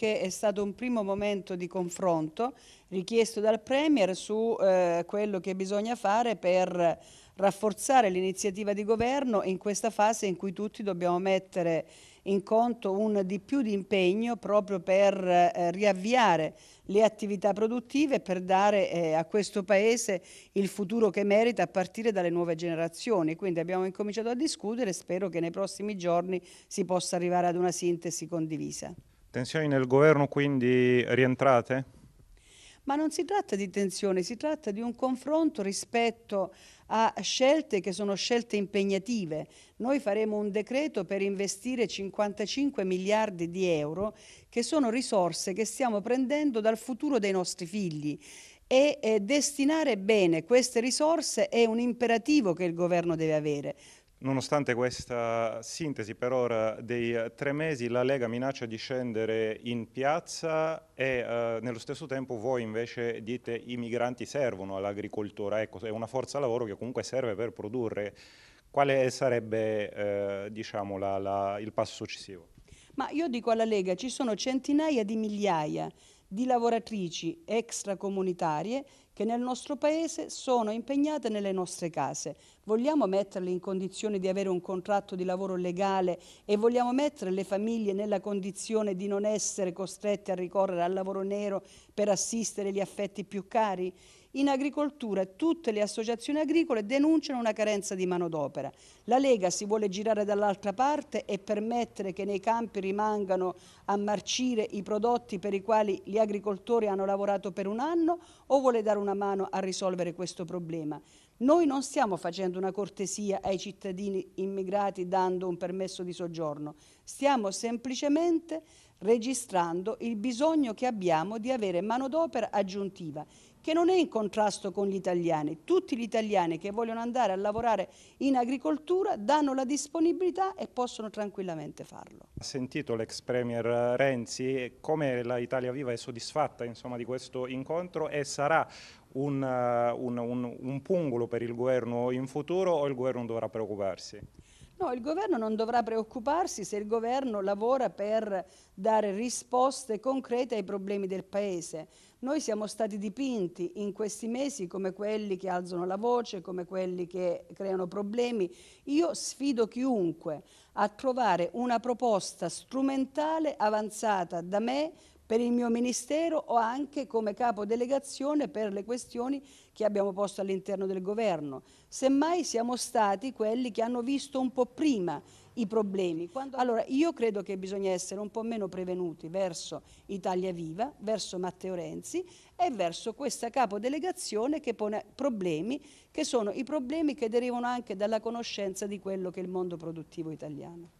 perché è stato un primo momento di confronto richiesto dal Premier su eh, quello che bisogna fare per rafforzare l'iniziativa di governo in questa fase in cui tutti dobbiamo mettere in conto un di più di impegno proprio per eh, riavviare le attività produttive e per dare eh, a questo Paese il futuro che merita a partire dalle nuove generazioni. Quindi abbiamo incominciato a discutere e spero che nei prossimi giorni si possa arrivare ad una sintesi condivisa. Tensioni nel governo quindi rientrate? Ma non si tratta di tensione, si tratta di un confronto rispetto a scelte che sono scelte impegnative. Noi faremo un decreto per investire 55 miliardi di euro, che sono risorse che stiamo prendendo dal futuro dei nostri figli. E eh, destinare bene queste risorse è un imperativo che il governo deve avere. Nonostante questa sintesi per ora dei eh, tre mesi, la Lega minaccia di scendere in piazza e eh, nello stesso tempo voi invece dite i migranti servono all'agricoltura, ecco, è una forza lavoro che comunque serve per produrre. Quale sarebbe eh, diciamo, la, la, il passo successivo? Ma io dico alla Lega, ci sono centinaia di migliaia di lavoratrici extracomunitarie che nel nostro paese sono impegnate nelle nostre case. Vogliamo metterle in condizione di avere un contratto di lavoro legale e vogliamo mettere le famiglie nella condizione di non essere costrette a ricorrere al lavoro nero per assistere gli affetti più cari? In agricoltura tutte le associazioni agricole denunciano una carenza di manodopera. La Lega si vuole girare dall'altra parte e permettere che nei campi rimangano a marcire i prodotti per i quali gli agricoltori hanno lavorato per un anno o vuole dare una mano a risolvere questo problema? Noi non stiamo facendo una cortesia ai cittadini immigrati dando un permesso di soggiorno, stiamo semplicemente registrando il bisogno che abbiamo di avere manodopera aggiuntiva che non è in contrasto con gli italiani. Tutti gli italiani che vogliono andare a lavorare in agricoltura danno la disponibilità e possono tranquillamente farlo. Ha sentito l'ex Premier Renzi come la Italia Viva è soddisfatta insomma, di questo incontro e sarà un, eh, un, un, un pungolo per il governo in futuro o il governo dovrà preoccuparsi? No, il governo non dovrà preoccuparsi se il governo lavora per dare risposte concrete ai problemi del Paese. Noi siamo stati dipinti in questi mesi come quelli che alzano la voce, come quelli che creano problemi. Io sfido chiunque a trovare una proposta strumentale avanzata da me per il mio ministero o anche come capo delegazione per le questioni che abbiamo posto all'interno del governo. Semmai siamo stati quelli che hanno visto un po' prima i problemi. Quando... Allora io credo che bisogna essere un po' meno prevenuti verso Italia Viva, verso Matteo Renzi e verso questa capodelegazione che pone problemi che sono i problemi che derivano anche dalla conoscenza di quello che è il mondo produttivo italiano.